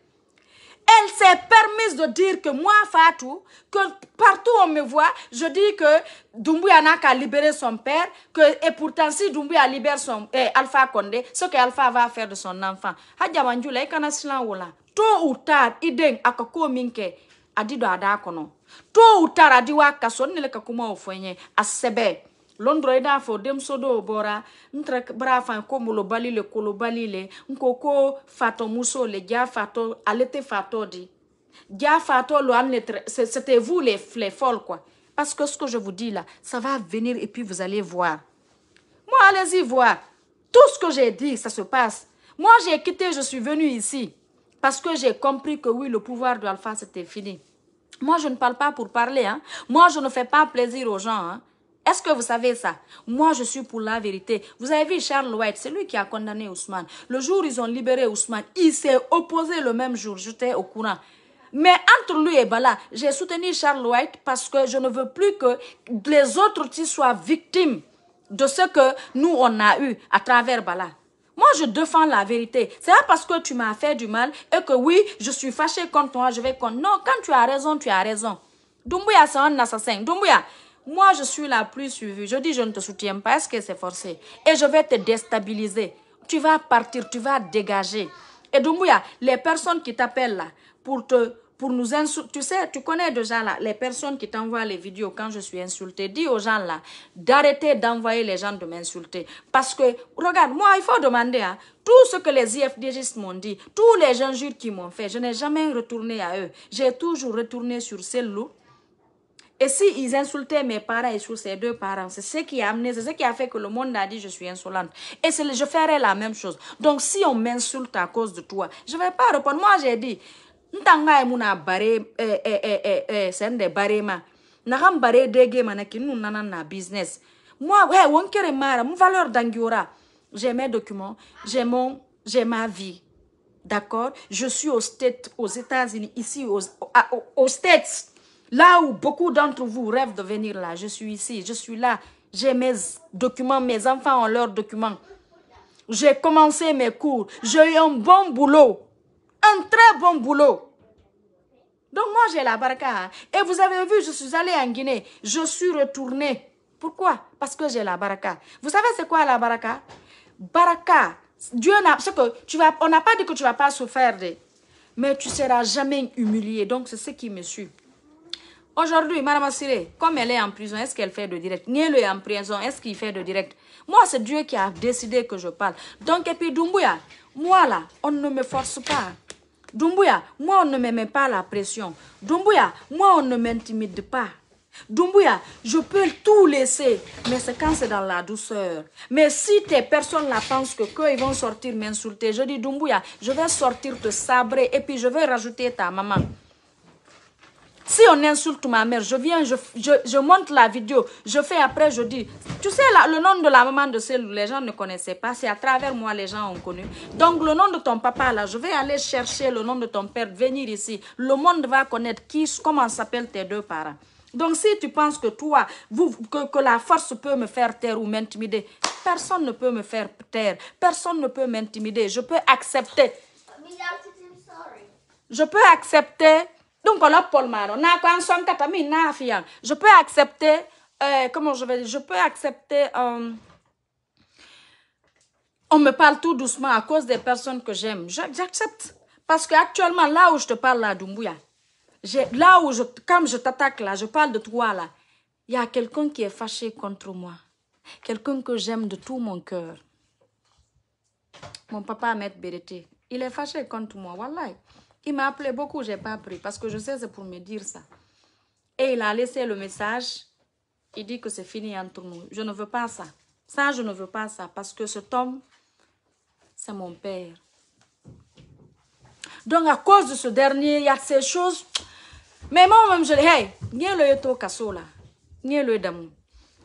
Elle s'est permise de dire que moi, Fatou, que partout on me voit, je dis que Dumbuya n'a qu'à libérer son père. Que, et pourtant, si Dumbuya libère son, eh, Alpha Condé, ce que Alpha va faire de son enfant. Hadjamanjula, il y Tôt ou tard, ideng, akako minke, adido adakono. Tôt ou tard, adiwa kaso, nile kakuma ofwenye, asebe londro i sodo bora denmuso dɔw bora. bali tara bara ko le kolobali le n ko fato le ja fatɔ ale fato di ja fatɔ lo c'était vous les les folles quoi parce que ce que je vous dis là ça va venir et puis vous allez voir moi allez-y voir tout ce que j'ai dit ça se passe moi j'ai quitté je suis venu ici parce que j'ai compris que oui le pouvoir de Alpha c'était fini moi je ne parle pas pour parler hein moi je ne fais pas plaisir aux gens hein est-ce que vous savez ça Moi, je suis pour la vérité. Vous avez vu Charles White, c'est lui qui a condamné Ousmane. Le jour où ils ont libéré Ousmane, il s'est opposé le même jour. J'étais au courant. Mais entre lui et Bala, j'ai soutenu Charles White parce que je ne veux plus que les autres soient victimes de ce que nous, on a eu à travers Bala. Moi, je défends la vérité. C'est pas parce que tu m'as fait du mal et que oui, je suis fâché contre toi, je vais contre... Non, quand tu as raison, tu as raison. Doumbouya, c'est un assassin. Doumbouya, moi, je suis la plus suivie. Je dis, je ne te soutiens pas. Est-ce que c'est forcé Et je vais te déstabiliser. Tu vas partir, tu vas dégager. Et Doumbouya, les personnes qui t'appellent là pour te pour nous insulter, tu sais, tu connais déjà là, les personnes qui t'envoient les vidéos quand je suis insultée, dis aux gens là d'arrêter d'envoyer les gens de m'insulter. Parce que, regarde, moi, il faut demander, hein, tout ce que les IFDGistes m'ont dit, tous les injures qu'ils m'ont fait, je n'ai jamais retourné à eux. J'ai toujours retourné sur ces loups. Et s'ils si insultaient mes parents et sur ses deux parents, c'est ce qui a amené, c'est ce qui a fait que le monde a dit je suis insolente. Et je ferai la même chose. Donc si on m'insulte à cause de toi, je ne vais pas répondre. Moi j'ai dit, e eh, eh, eh, c'est un des barèmes. Nakam baré dege manaki nous nanana business. Moi, ouais, on kere mara, mon valeur d'angiora. J'ai mes documents, j'ai mon, j'ai ma vie. D'accord? Je suis aux States, aux États-Unis, ici, aux, aux States. Là où beaucoup d'entre vous rêvent de venir là, je suis ici, je suis là, j'ai mes documents, mes enfants ont leurs documents. J'ai commencé mes cours, j'ai eu un bon boulot, un très bon boulot. Donc moi j'ai la baraka. Hein. Et vous avez vu, je suis allée en Guinée, je suis retournée. Pourquoi Parce que j'ai la baraka. Vous savez c'est quoi la baraka Baraka, Dieu n'a que tu vas on n'a pas dit que tu vas pas souffrir, mais tu seras jamais humilié. Donc c'est ce qui me suit. Aujourd'hui, Madame Assiré, comme elle est en prison, est-ce qu'elle fait de direct Niel est en prison, est-ce qu'il fait de direct Moi, c'est Dieu qui a décidé que je parle. Donc, et puis Doumbouya, moi là, on ne me force pas. Doumbouya, moi, on ne me met pas la pression. Doumbouya, moi, on ne m'intimide pas. Doumbouya, je peux tout laisser, mais c'est quand c'est dans la douceur. Mais si tes personnes la pensent que ils vont sortir m'insulter, je dis Doumbouya, je vais sortir te sabrer et puis je vais rajouter ta maman. Si on insulte ma mère, je viens, je, je, monte la vidéo, je fais après, je dis. Tu sais, le nom de la maman de celle les gens ne connaissaient pas, c'est à travers moi les gens ont connu. Donc, le nom de ton papa, là, je vais aller chercher le nom de ton père, venir ici. Le monde va connaître qui, comment s'appellent tes deux parents. Donc, si tu penses que toi, vous, que, que la force peut me faire taire ou m'intimider, personne ne peut me faire taire, personne ne peut m'intimider. Je peux accepter. Je peux accepter donc, Je peux accepter, euh, comment je vais dire, je peux accepter, euh, on me parle tout doucement à cause des personnes que j'aime. J'accepte. Parce qu'actuellement, là où je te parle, là, Dumbuya, là où je, comme je t'attaque là, je parle de toi là, il y a quelqu'un qui est fâché contre moi. Quelqu'un que j'aime de tout mon cœur. Mon papa Ahmed Bérété, il est fâché contre moi, wallahi. Il m'a appelé beaucoup, j'ai pas appris. parce que je sais c'est pour me dire ça. Et il a laissé le message. Il dit que c'est fini entre nous. Je ne veux pas ça. Ça, je ne veux pas ça parce que cet homme, c'est mon père. Donc, à cause de ce dernier, il y a ces choses. Mais moi-même, je dis, hey, n'y le yoto kasso là. N'y le d'amour.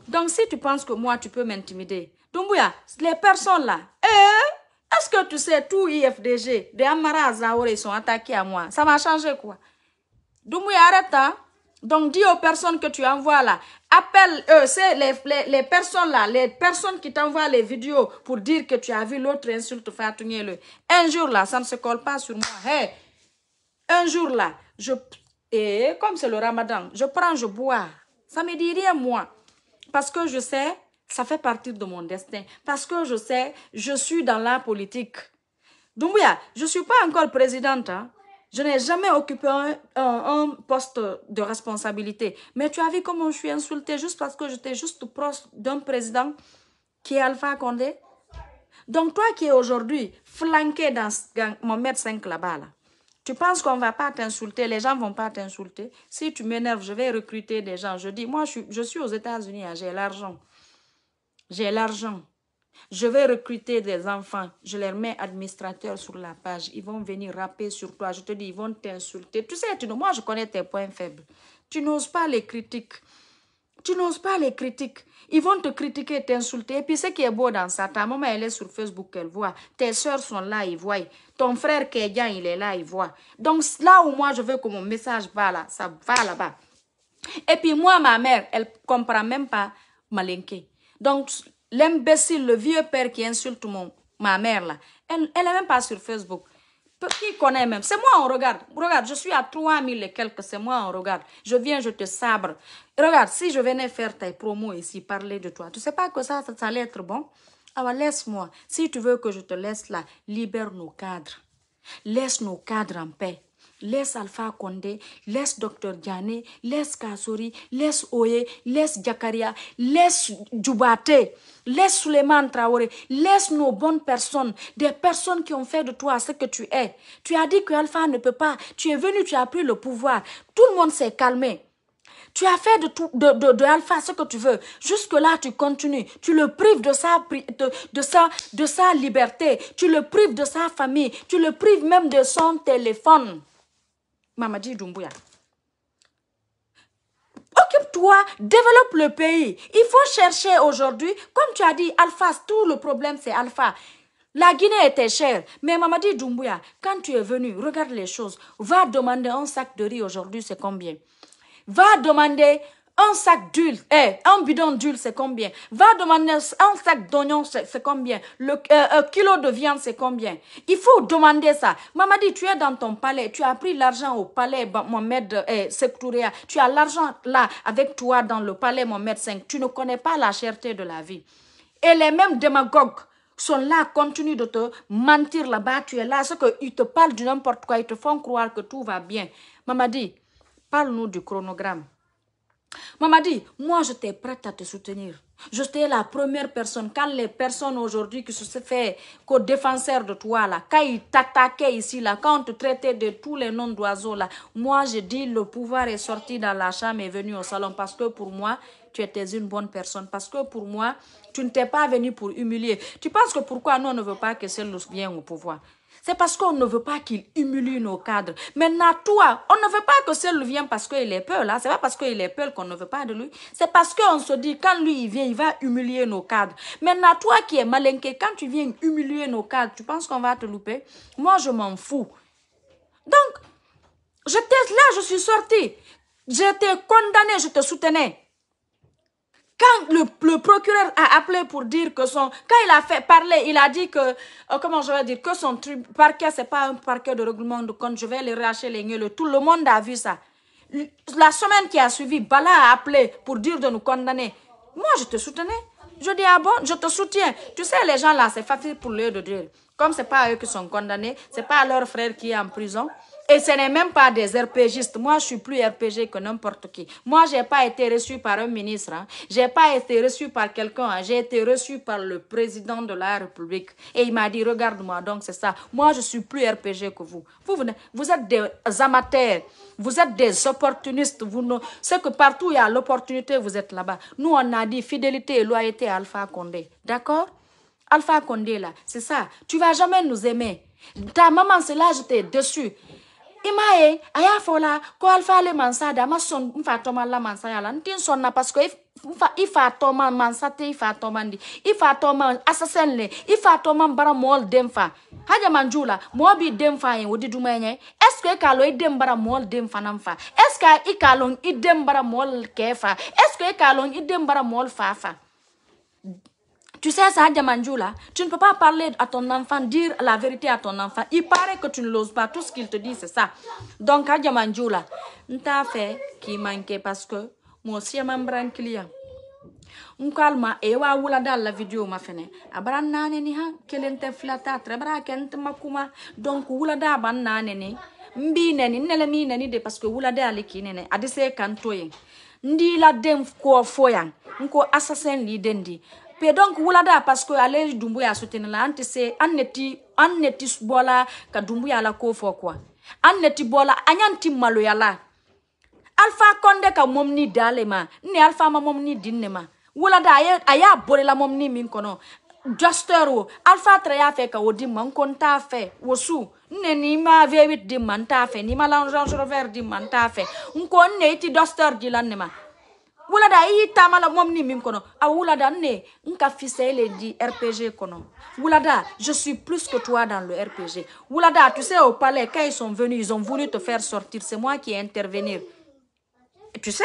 Donc, si tu penses que moi, tu peux m'intimider. Dumbuya, les personnes là, eh, est-ce que tu sais, tout IFDG, des Amara Azaore, ils sont attaqués à moi. Ça m'a changé, quoi arrête, hein donc, dis aux personnes que tu envoies là, appelle eux, c'est les, les, personnes là, les personnes qui t'envoient les vidéos pour dire que tu as vu l'autre insulte, le Un jour là, ça ne se colle pas sur moi. un jour là, je, et comme c'est le ramadan, je prends, je bois. Ça me dit rien, moi. Parce que je sais ça fait partie de mon destin. Parce que je sais, je suis dans la politique. Doumbouya, je ne suis pas encore présidente. Hein? Je n'ai jamais occupé un, poste de responsabilité. Mais tu as vu comment je suis insultée juste parce que j'étais juste proche d'un président qui est Alpha Condé. Donc toi qui es aujourd'hui flanqué dans, mon mètre 5 là-bas, là, tu penses qu'on ne va pas t'insulter, les gens ne vont pas t'insulter. Si tu m'énerves, je vais recruter des gens. Je dis, moi je suis, je suis aux États-Unis, hein, j'ai l'argent j'ai l'argent. Je vais recruter des enfants. Je les mets administrateurs sur la page. Ils vont venir rapper sur toi. Je te dis, ils vont t'insulter. Tu sais, tu, moi, je connais tes points faibles. Tu n'oses pas les critiques. Tu n'oses pas les critiques. Ils vont te critiquer, t'insulter. Et puis, ce qui est beau dans ça, ta maman, elle est sur Facebook, elle voit. Tes soeurs sont là, ils voient. Ton frère Kédian, il est là, il voit. Donc, là où moi, je veux que mon message va là, ça va là-bas. Et puis, moi, ma mère, elle comprend même pas Malinké. Donc, l'imbécile, le vieux père qui insulte mon, ma mère, là, elle, elle même pas sur Facebook. Qui connaît même C'est moi, on regarde. Regarde, je suis à 3000 et quelques, c'est moi, on regarde. Je viens, je te sabre. Regarde, si je venais faire tes promos ici, parler de toi, tu sais pas que ça, ça, ça allait être bon Alors, ah laisse-moi. Si tu veux que je te laisse là, libère nos cadres. Laisse nos cadres en paix laisse Alpha Condé, laisse Docteur Diané, laisse Kassori, laisse Oye, laisse Jakaria, laisse Djoubate, laisse Suleiman Traoré, laisse nos bonnes personnes, des personnes qui ont fait de toi ce que tu es. Tu as dit que Alpha ne peut pas, tu es venu, tu as pris le pouvoir, tout le monde s'est calmé. Tu as fait de, tout, de, Alpha ce que tu veux. Jusque-là, tu continues. Tu le prives de sa, de, de, de sa liberté. Tu le prives de sa famille. Tu le prives même de son téléphone. Mamadi Doumbouya. Occupe-toi, développe le pays. Il faut chercher aujourd'hui, comme tu as dit, Alpha, tout le problème c'est Alpha. La Guinée était chère, mais Mamadi Doumbouya, quand tu es venu, regarde les choses. Va demander un sac de riz aujourd'hui, c'est combien Va demander un sac d'huile, eh un bidon d'huile, c'est combien Va demander un sac d'oignons, c'est combien Le un euh, euh, kilo de viande, c'est combien Il faut demander ça. Maman dit, tu es dans ton palais, tu as pris l'argent au palais, mon Mohamed eh, Tu as l'argent là avec toi dans le palais, mon médecin. Tu ne connais pas la cherté de la vie. Et les mêmes démagogues sont là, continuent de te mentir là-bas. Tu es là, ce qu'ils te parlent de n'importe quoi, ils te font croire que tout va bien. Maman dit, parle-nous du chronogramme. Maman dit, moi je t'ai prête à te soutenir. Je t'ai la première personne. Quand les personnes aujourd'hui qui se fait qu'au défenseur de toi, là, quand ils t'attaquaient ici, là, quand on te traitait de tous les noms d'oiseaux, là, moi j'ai dit le pouvoir est sorti dans la chambre et venu au salon parce que pour moi, tu étais une bonne personne. Parce que pour moi, tu ne t'es pas venu pour humilier. Tu penses que pourquoi nous, on ne veut pas que celle nous vienne au pouvoir c'est parce qu'on ne veut pas qu'il humilie nos cadres. Maintenant, toi, on ne veut pas que celui-là vienne parce qu'il est peur. Là, c'est pas parce qu'il est peur qu'on ne veut pas de lui. C'est parce qu'on se dit quand lui il vient, il va humilier nos cadres. Maintenant, toi qui es malinqué, quand tu viens humilier nos cadres, tu penses qu'on va te louper Moi, je m'en fous. Donc, je là, je suis sortie. J'étais condamné je te soutenais. Quand le, procureur a appelé pour dire que son... Quand il a fait parler, il a dit que... Euh, comment je vais dire Que son parquet, c'est pas un parquet de règlement de compte. Je vais les racheter les gueules. Tout le monde a vu ça. La semaine qui a suivi, Bala a appelé pour dire de nous condamner. Moi, je te soutenais. Je dis, ah bon, je te soutiens. Tu sais, les gens là, c'est facile pour eux de dire. Comme c'est pas eux qui sont condamnés, c'est pas leur frère qui est en prison. Et ce n'est même pas des RPGistes. Moi, je suis plus RPG que n'importe qui. Moi, j'ai pas été reçu par un ministre. Je hein. J'ai pas été reçu par quelqu'un. Hein. J'ai été reçu par le président de la République. Et il m'a dit, regarde-moi, donc c'est ça. Moi, je suis plus RPG que vous. Vous, vous êtes des amateurs. Vous êtes des opportunistes. Vous C'est que partout il y a l'opportunité, vous êtes là-bas. Nous, on a dit fidélité et loyauté à Alpha Condé. D'accord Alpha Condé, là, c'est ça. Tu vas jamais nous aimer. Ta maman, c'est là, j'étais dessus. i m'a ye a y'a fɔ la ko alifa ale mansa da a ma sɔn n fa tɔma la mansaya la n tɛ sɔn na parce que i fa tɔma mansa tɛ i fa tɔma di i fa tɔma asasɛn le i fa tɔma bara mɔɔl den fa hajamanju la mɔɔ b'i den fa ye o di duma ɲɛ est ce que i k'a lɔn e i den bara mɔɔl den fana fa est ce que i k'a lɔn i e den bara mɔɔl kɛ fa est ce que i k'a lɔn i e den bara mɔɔl fa fa Tu sais ça, Manjula, tu ne peux pas parler à ton enfant, dire la vérité à ton enfant. Il paraît que tu ne l'oses pas. Tout ce qu'il te dit, c'est ça. Donc, à t'as fait qui manquait parce que moi aussi, je suis client. ewa eh, wula dal la video ma fene abara ni ha kelente flata trebra kent makuma donc wula da ban nane ni mbi ne ni nele de parce que wula da ali kine ne adise kantoye ndi la dem ko foyan nko assassin li dendi pe donc wulada parce que ale dumbuya soutenir la an tɛ se an ne ti an ne bɔla ka dumbuya la ko fɔ kuwa an ne ti bɔla an maloya la alpha konde ka mɔmini dale ma ne alpha ma mɔmini di ne ma wulada a ye a y'a bɔrela mɔmini min kɔnɔ justeur wo alpha tɛrɛ y'a fɛ ka o di ma n ko wosu ne ni ma v di ma n t'a fɛ ni ma l'argent di ma n t'a fɛ n ko ne ti justeur di la ne ma wulada ne rpg je suis plus que toi dans le rpg wulada tu sais au palais quand ils sont venus ils ont voulu te faire sortir c'est moi qui ai intervenir tu sais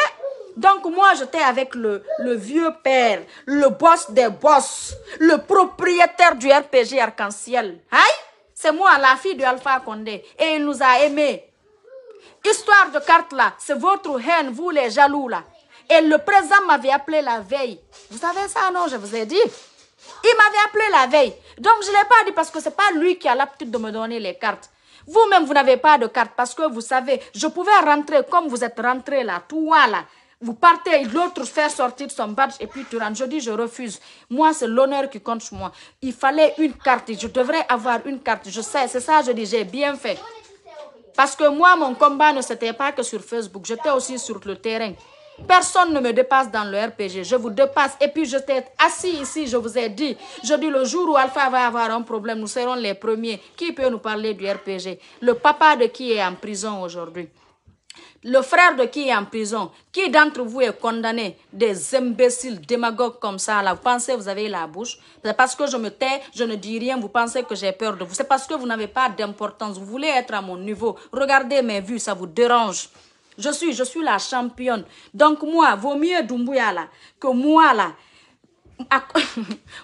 donc moi, j'étais avec le, le, vieux père, le boss des boss, le propriétaire du RPG Arc-en-Ciel. Hein? C'est moi, la fille de Alpha Condé. Et il nous a aimé. Histoire de carte là, c'est votre haine, vous les jaloux là. Et le président m'avait appelé la veille. Vous savez ça, non Je vous ai dit. Il m'avait appelé la veille. Donc, je ne l'ai pas dit parce que ce n'est pas lui qui a l'habitude de me donner les cartes. Vous-même, vous, n'avez pas de carte parce que vous savez, je pouvais rentrer comme vous êtes rentré là, Toi là. Vous partez, l'autre fait sortir son badge et puis tu rentres. Je dis, je refuse. Moi, c'est l'honneur qui compte chez moi. Il fallait une carte. Je devrais avoir une carte. Je sais, c'est ça, je dis, j'ai bien fait. Parce que moi, mon combat ne s'était pas que sur Facebook. J'étais aussi sur le terrain. Personne ne me dépasse dans le RPG. Je vous dépasse. Et puis, je t'ai assis ici, je vous ai dit. Je dis, le jour où Alpha va avoir un problème, nous serons les premiers. Qui peut nous parler du RPG Le papa de qui est en prison aujourd'hui le frère de qui est en prison, qui d'entre vous est condamné Des imbéciles démagogues comme ça, vous pensez vous avez la bouche C'est parce que je me tais, je ne dis rien, vous pensez que j'ai peur de vous. C'est parce que vous n'avez pas d'importance, vous voulez être à mon niveau. Regardez mes vues, ça vous dérange. Je suis, je suis la championne. Donc moi, vaut mieux Doumbouya là que moi là.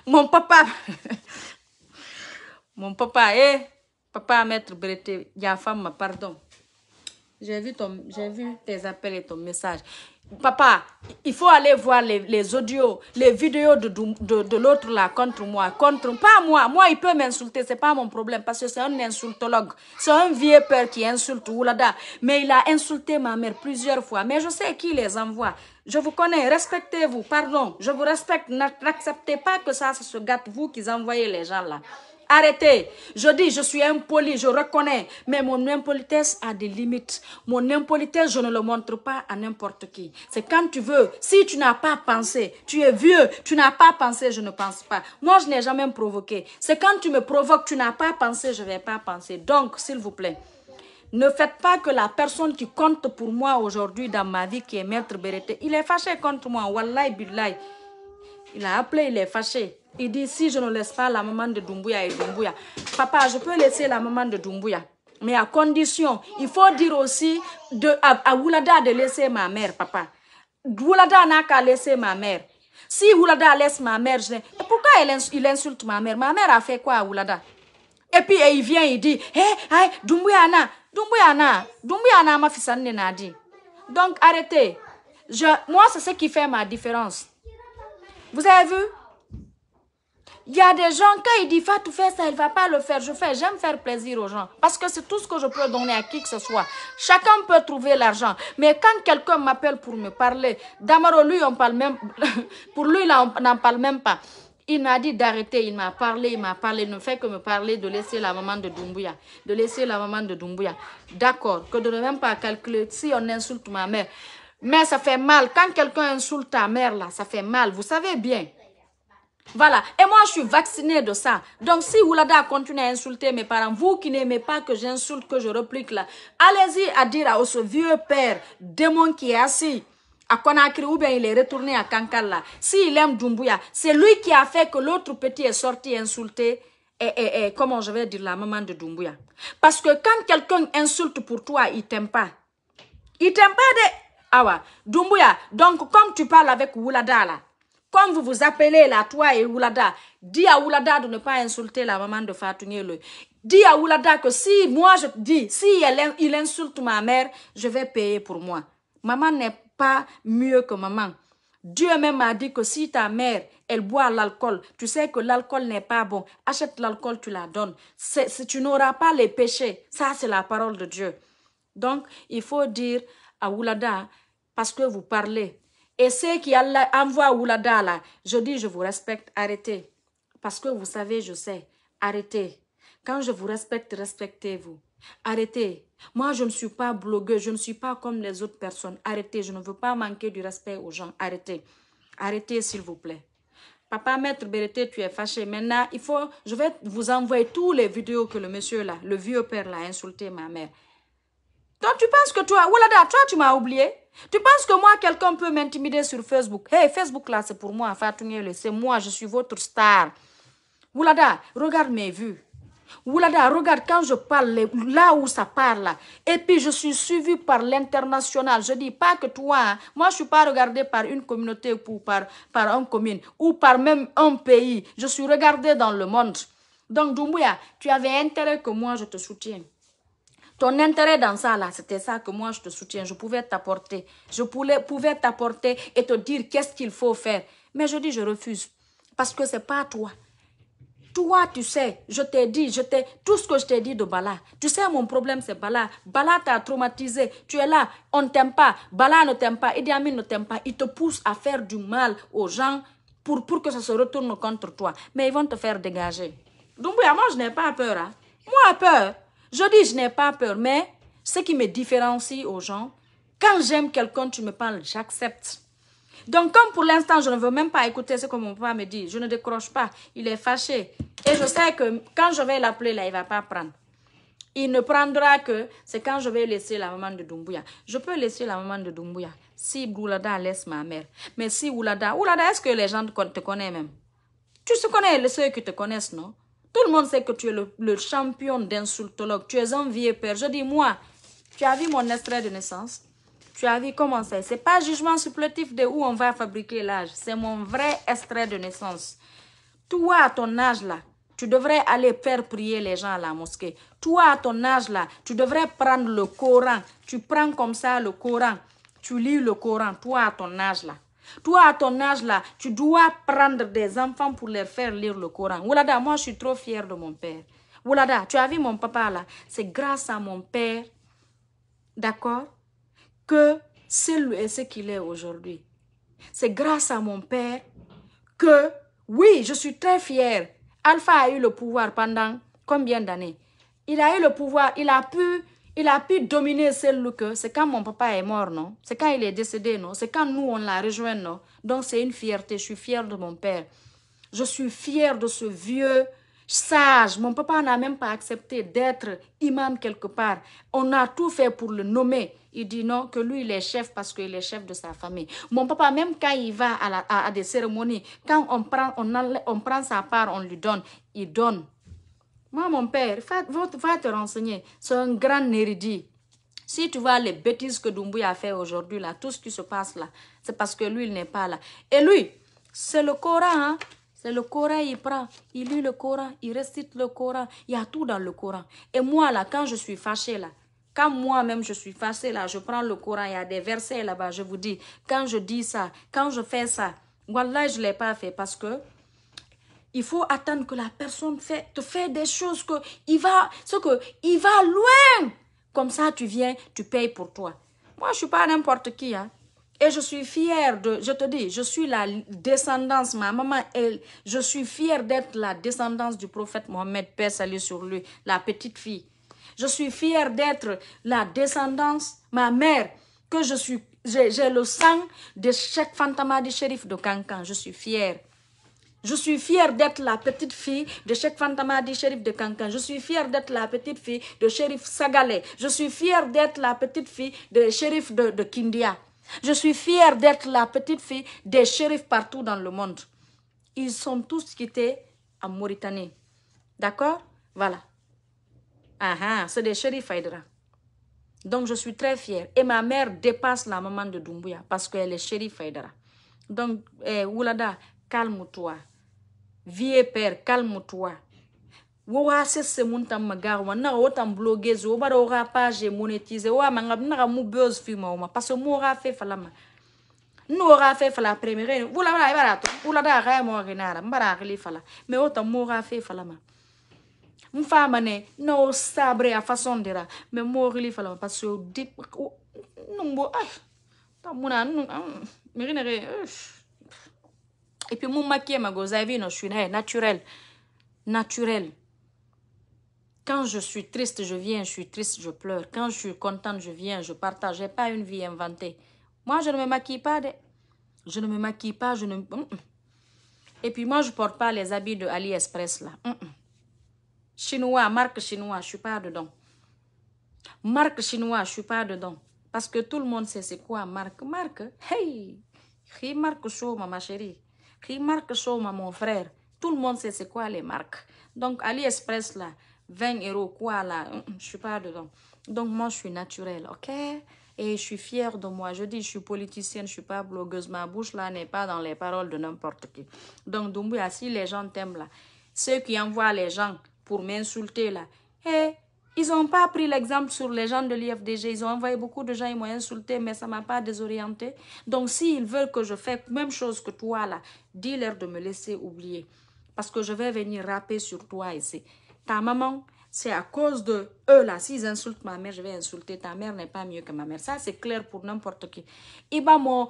Mon papa, mon papa, eh, papa maître Breté, femme, pardon. J'ai vu, vu tes appels et ton message papa, il faut aller voir les, les audios, les vidéos de, de, de l'autre là contre moi, contre pas moi. Moi, il peut m'insulter, c'est pas mon problème parce que c'est un insultologue. C'est un vieux père qui insulte oulada. Mais il a insulté ma mère plusieurs fois. Mais je sais qui les envoie. Je vous connais, respectez-vous, pardon. Je vous respecte, n'acceptez pas que ça, ça se gâte, vous qui envoyez les gens là. Arrêtez. Je dis, je suis impoli, je reconnais. Mais mon impolitesse a des limites. Mon impolitesse, je ne le montre pas à n'importe qui. C'est quand tu veux. Si tu n'as pas pensé, tu es vieux, tu n'as pas pensé, je ne pense pas. Moi, je n'ai jamais provoqué. C'est quand tu me provoques, tu n'as pas pensé, je ne vais pas penser. Donc, s'il vous plaît. Ne faites pas que la personne qui compte pour moi aujourd'hui dans ma vie, qui est Maître Bereté, il est fâché contre moi. Wallahi, billahi. Il a appelé, il est fâché. Il dit, si je ne laisse pas la maman de Dumbuya et Dumbuya, papa, je peux laisser la maman de Dumbuya. Mais à condition, il faut dire aussi de, à, Oulada de laisser ma mère, papa. Oulada n'a qu'à laisser ma mère. Si Oulada laisse ma mère, pourquoi il, insulte ma mère Ma mère a fait quoi à Oulada Et puis il vient, il dit, hé, hey, hey, n'a Dumbuyana, ma fille n'a dit. Donc arrêtez. Je, moi, c'est ce qui fait ma différence. Vous avez vu il y a des gens, quand il disent va tout faire ça, il ne va pas le faire. Je fais, j'aime faire plaisir aux gens. Parce que c'est tout ce que je peux donner à qui que ce soit. Chacun peut trouver l'argent. Mais quand quelqu'un m'appelle pour me parler, Damaro, lui, on parle même. pour lui, là, on n'en parle même pas. Il m'a dit d'arrêter, il m'a parlé, il m'a parlé, il ne fait que me parler de laisser la maman de Doumbouya, de laisser la maman de Doumbouya. D'accord, que de ne même pas calculer si on insulte ma mère. Mais ça fait mal, quand quelqu'un insulte ta mère, là, ça fait mal, vous savez bien. Voilà. Et moi, je suis vaccinée de ça. Donc, si Oulada continue à insulter mes parents, vous qui n'aimez pas que j'insulte, que je réplique là, allez-y à dire à ce vieux père, démon qui est assis à Conakry ou bien il est retourné à Kankala. S'il aime Dumbuya, c'est lui qui a fait que l'autre petit est sorti insulté. Et, comment je vais dire la maman de Dumbuya. Parce que quand quelqu'un insulte pour toi, il t'aime pas. Il t'aime pas de... Ah ouais. Dumbuya, donc comme tu parles avec Oulada là, comme vous vous appelez là, toi et Oulada, dis à Oulada de ne pas insulter la maman de le Dis à Oulada que si moi je dis, si il insulte ma mère, je vais payer pour moi. Maman n'est pas mieux que maman. Dieu même a dit que si ta mère, elle boit l'alcool, tu sais que l'alcool n'est pas bon. Achète l'alcool, tu la donnes. Si tu n'auras pas les péchés. Ça, c'est la parole de Dieu. Donc, il faut dire à Oulada, parce que vous parlez, et ceux qui envoient Oulada là, je dis je vous respecte, arrêtez. Parce que vous savez, je sais, arrêtez. Quand je vous respecte, respectez-vous. Arrêtez. Moi, je ne suis pas blogueuse, je ne suis pas comme les autres personnes. Arrêtez, je ne veux pas manquer du respect aux gens. Arrêtez. Arrêtez, s'il vous plaît. Papa Maître Bérété, tu es fâché. Maintenant, il faut, je vais vous envoyer toutes les vidéos que le monsieur là, le vieux père là, a insulté ma mère. Donc tu penses que toi, Oulada, toi tu m'as oublié Tu penses que moi, quelqu'un peut m'intimider sur Facebook Hey, Facebook là, c'est pour moi, fatouillez-le, c'est moi, je suis votre star. Oulada, regarde mes vues. Oulada, regarde quand je parle, là où ça parle. Et puis je suis suivie par l'international. Je dis pas que toi, hein. moi je suis pas regardée par une communauté ou par, par un commune ou par même un pays. Je suis regardée dans le monde. Donc Doumbouya, tu avais intérêt que moi je te soutienne. Ton intérêt dans ça, là, c'était ça que moi, je te soutiens. Je pouvais t'apporter. Je pouvais, t'apporter et te dire qu'est-ce qu'il faut faire. Mais je dis, je refuse. Parce que c'est pas toi. Toi, tu sais, je t'ai dit, je t'ai tout ce que je t'ai dit de Bala. Tu sais, mon problème, c'est Bala. Bala t'a traumatisé. Tu es là, on ne t'aime pas. Bala ne t'aime pas. Idi Amin ne t'aime pas. Il te pousse à faire du mal aux gens pour, pour que ça se retourne contre toi. Mais ils vont te faire dégager. Donc, moi, je n'ai pas peur. Moi, hein. Moi, peur. Je dis, je n'ai pas peur, mais ce qui me différencie aux gens, quand j'aime quelqu'un, tu me parles, j'accepte. Donc, comme pour l'instant, je ne veux même pas écouter ce que mon papa me dit, je ne décroche pas, il est fâché. Et je sais que quand je vais l'appeler, là, il ne va pas prendre. Il ne prendra que, c'est quand je vais laisser la maman de Doumbouya. Je peux laisser la maman de Doumbouya, si Boulada laisse ma mère. Mais si Oulada, Oulada, est-ce que les gens te connaissent même Tu te connais ceux qui te connaissent, non tout le monde sait que tu es le, champion d'insultologue. Tu es un vieux père. Je dis, moi, tu as vu mon extrait de naissance. Tu as vu comment c'est. n'est pas jugement supplétif de où on va fabriquer l'âge. C'est mon vrai extrait de naissance. Toi, à ton âge là, tu devrais aller faire prier les gens à la mosquée. Toi, à ton âge là, tu devrais prendre le Coran. Tu prends comme ça le Coran. Tu lis le Coran. Toi, à ton âge là. Toi, à ton âge là, tu dois prendre des enfants pour leur faire lire le Coran. Oulada, moi je suis trop fière de mon père. Oulada, tu as vu mon papa là C'est grâce à mon père, d'accord, que c'est lui et ce qu'il est aujourd'hui. C'est grâce à mon père que, oui, je suis très fière. Alpha a eu le pouvoir pendant combien d'années Il a eu le pouvoir, il a pu il a pu dominer celle que c'est quand mon papa est mort, non C'est quand il est décédé, non C'est quand nous, on l'a rejoint, non Donc c'est une fierté, je suis fière de mon père. Je suis fière de ce vieux sage. Mon papa n'a même pas accepté d'être imam quelque part. On a tout fait pour le nommer. Il dit non, que lui, il est chef parce qu'il est chef de sa famille. Mon papa, même quand il va à, à, des cérémonies, quand on prend, on, on prend sa part, on lui donne, il donne moi, mon père, va, te renseigner. C'est un grand érudit. Si tu vois les bêtises que Doumbouya a fait aujourd'hui, là, tout ce qui se passe là, c'est parce que lui, il n'est pas là. Et lui, c'est le Coran, hein. C'est le Coran, il prend, il lit le Coran, il récite le Coran, il y a tout dans le Coran. Et moi, là, quand je suis fâché là, quand moi-même je suis fâchée, là, je prends le Coran, il y a des versets là-bas, je vous dis, quand je dis ça, quand je fais ça, voilà, je ne l'ai pas fait parce que il faut attendre que la personne fait, te fait des choses que il va, ce que il va loin. Comme ça, tu viens, tu payes pour toi. Moi, je suis pas n'importe qui, hein. Et je suis fière de, je te dis, je suis la descendance, ma maman, elle, je suis fière d'être la descendance du prophète Mohammed, paix salut sur lui, la petite fille. Je suis fière d'être la descendance, ma mère, que je suis, j'ai le sang de chaque fantôme du shérif de Cancan. Je suis fière. Je suis fière d'être la petite fille de Cheikh Fantamadi, shérif de Kankan. Je suis fière d'être la petite fille de shérif Sagalé. Je suis fière d'être la petite fille de shérif de, Kindia. Je suis fière d'être la petite fille des shérifs partout dans le monde. Ils sont tous quittés en Mauritanie. D'accord Voilà. Ah ah, c'est des shérifs Aydra. Donc, je suis très fière. Et ma mère dépasse la maman de Doumbouya parce qu'elle est shérif Aïdra. Donc, eh, Oulada, calme-toi. Vie père, calme-toi. Wowa sese moun magarwa, na wo tam blogueuse, wo bara page monétisé, wa mangab na mu buzz fuma ma parce que mo ra fait falama. No ra fait la première, vous la voilà barato la mo fala, mais falama. sabre a façon mais mo fala parce que et puis, mon maquillage, ma je suis naturelle. Naturelle. Quand je suis triste, je viens, je suis triste, je pleure. Quand je suis contente, je viens, je partage. Je n'ai pas une vie inventée. Moi, je ne me maquille pas. Je ne me maquille pas, je ne... Mm-, mm. Et puis, moi, je ne porte pas les habits de AliExpress, là. Mm-, chinois, marque chinois, je ne suis pas dedans. Marque chinois, je ne suis pas dedans. Parce que tout le monde sait c'est quoi marque. Marque, hey! Marque chaud, ma chérie. Les marques ça, mon frère, tout le monde sait c'est quoi les marques. Donc, AliExpress, là, 20 euros, quoi, là, euh, euh, je suis pas dedans. Donc, moi, je suis naturelle, ok Et je suis fière de moi. Je dis, je suis politicienne, je suis pas blogueuse. Ma bouche, là, n'est pas dans les paroles de n'importe qui. Donc, Dumbuya, si les gens t'aiment, là, ceux qui envoient les gens pour m'insulter, là, hé, eh, ils n'ont pas pris l'exemple sur les gens de l'IFDG. Ils ont envoyé beaucoup de gens, ils m'ont insulté, mais ça ne m'a pas désorienté. Donc, s'ils veulent que je fasse même chose que toi, là, dis-leur de me laisser oublier. Parce que je vais venir rapper sur toi ici. Ta maman, c'est à cause de eux, là. S'ils insultent ma mère, je vais insulter. Ta mère n'est pas mieux que ma mère. Ça, c'est clair pour n'importe qui. Et moi,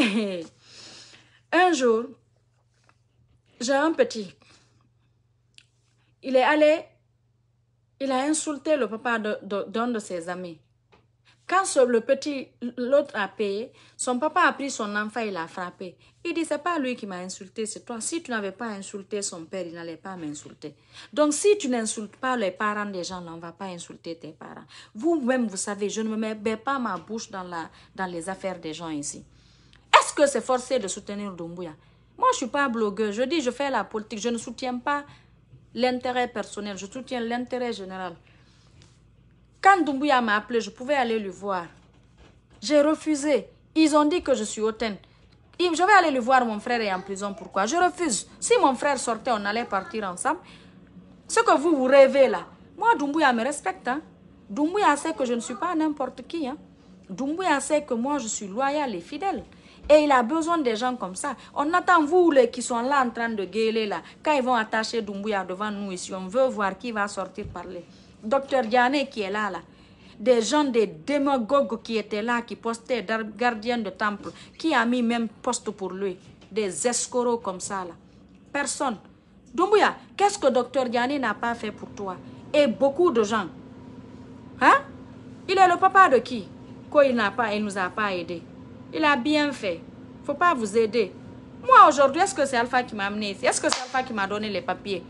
un jour, j'ai un petit. Il est allé il a insulté le papa d'un de, ses amis. Quand le petit, l'autre a payé, son papa a pris son enfant, et l'a frappé. Il dit, c'est pas lui qui m'a insulté, c'est toi. Si tu n'avais pas insulté son père, il n'allait pas m'insulter. Donc, si tu n'insultes pas les parents des gens, on ne va pas insulter tes parents. Vous-même, vous savez, je ne mets pas ma bouche dans, la, dans les affaires des gens ici. Est-ce que c'est forcé de soutenir Dumbuya Moi, je ne suis pas blogueur. Je dis, je fais la politique. Je ne soutiens pas l'intérêt personnel, je soutiens l'intérêt général. Quand Dumbuya m'a appelé, je pouvais aller le voir. J'ai refusé. Ils ont dit que je suis hautaine. Je vais aller le voir, mon frère est en prison. Pourquoi Je refuse. Si mon frère sortait, on allait partir ensemble. Ce que vous, vous rêvez là. Moi, Dumbuya me respecte. Hein? sait que je ne suis pas n'importe qui. Hein? Doumbouya sait que moi, je suis loyale et fidèle. Et il a besoin des gens comme ça. On attend vous les qui sont là en train de gueuler là. Quand ils vont attacher Doumbouya devant nous ici, on veut voir qui va sortir parler. Docteur Diané qui est là là. Des gens, des démagogues qui étaient là, qui postaient gardien de temple, qui a mis même poste pour lui. Des escoraux comme ça là. Personne. Doumbouya, qu'est-ce que docteur Diané n'a pas fait pour toi Et beaucoup de gens. Hein Il est le papa de qui Quoi il n'a pas, il nous a pas aidés. Il a bien fait. Il ne faut pas vous aider. Moi, aujourd'hui, est-ce que c'est Alpha qui m'a amené ici Est-ce que c'est Alpha qui m'a donné les papiers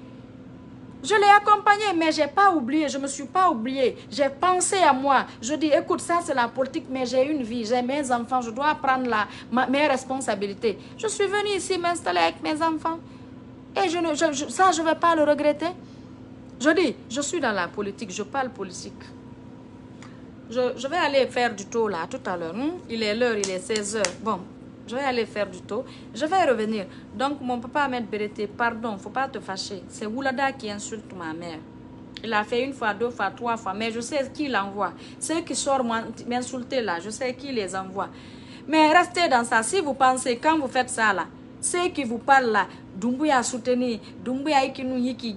je l'ai accompagné, mais je n'ai pas oublié, je ne me suis pas oublié. J'ai pensé à moi. Je dis, écoute, ça c'est la politique, mais j'ai une vie, j'ai mes enfants, je dois prendre la, mes responsabilités. Je suis venue ici m'installer avec mes enfants. Et je ne, ça, je ne vais pas le regretter. Je dis, je suis dans la politique, je parle politique. Je, vais aller faire du taux là tout à l'heure. Hmm? Il est l'heure, il est 16 heures. Bon, je vais aller faire du taux. Je vais revenir. Donc, mon papa m'a Bereté, pardon, faut pas te fâcher. C'est Oulada qui insulte ma mère. Il a fait une fois, deux fois, trois fois. Mais je sais qui l'envoie. Ceux qui sortent m'insulter là, je sais qui les envoie. Mais restez dans ça. Si vous pensez, quand vous faites ça là, ceux qui vous parlent là, Dumbuya soutenir, Dumbuya ikinu yiki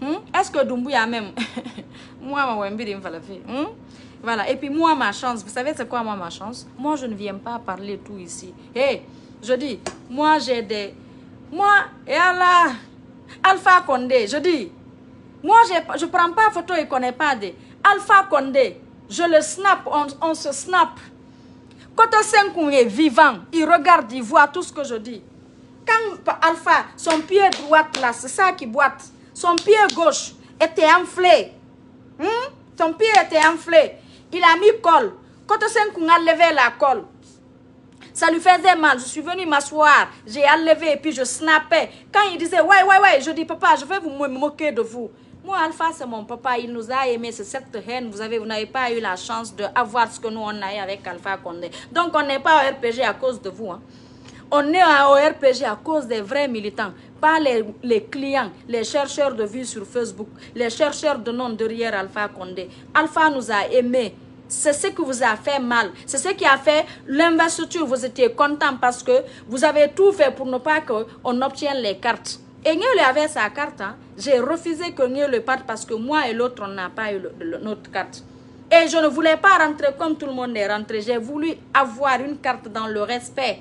hmm? Est-ce que Dumbuya même... Moi, ma wembiri faire. Voilà. Et puis moi, ma chance, vous savez c'est quoi moi, ma chance Moi, je ne viens pas parler tout ici. Hé, je dis, moi, j'ai des... Moi, et Allah, Alpha Condé, je dis, moi, je ne prends pas photo et connaît pas des... Alpha Condé, je le snap, on, se snap. quand Quand 5 est vivant, il regarde, il voit tout ce que je dis. Quand Alpha, son pied droit là, c'est ça qui boite. Son pied gauche était enflé. Hmm? Son pied était enflé. Il a mis col. Quand on a levé la colle, ça lui faisait mal. Je suis venu m'asseoir, j'ai enlevé et puis je snappais. Quand il disait ouais, ouais, ouais, je dis papa, je vais vous me moquer de vous. Moi, Alpha, c'est mon papa, il nous a aimés, c'est cette haine. Vous n'avez vous pas eu la chance d'avoir ce que nous, on a avec Alpha Condé. Donc, on n'est pas au RPG à cause de vous. Hein. On est au RPG à cause des vrais militants, pas les, les, clients, les chercheurs de vues sur Facebook, les chercheurs de noms derrière Alpha Condé. Alpha nous a aimés. C'est ce qui vous a fait mal. C'est ce qui a fait l'investiture. Vous étiez content parce que vous avez tout fait pour ne pas qu'on obtienne les cartes. Et Niel avait sa carte. Hein. J'ai refusé que Niel le parte parce que moi et l'autre, on n'a pas eu notre carte. Et je ne voulais pas rentrer comme tout le monde est rentré. J'ai voulu avoir une carte dans le respect.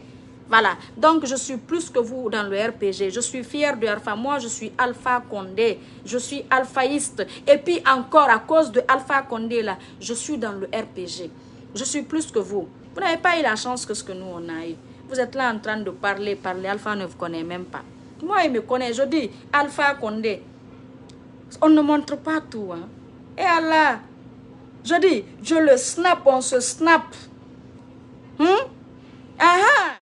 Voilà. Donc, je suis plus que vous dans le RPG. Je suis fière de Alpha. Moi, je suis Alpha Condé. Je suis alphaïste. Et puis encore, à cause de Alpha Condé, là, je suis dans le RPG. Je suis plus que vous. Vous n'avez pas eu la chance que ce que nous, on a eu. Vous êtes là en train de parler, parler. Alpha ne vous connaît même pas. Moi, il me connaît. Je dis Alpha Condé. On ne montre pas tout. Hein. Et Allah, je dis, je le snap, on se snap. Hum? Aha! Ah!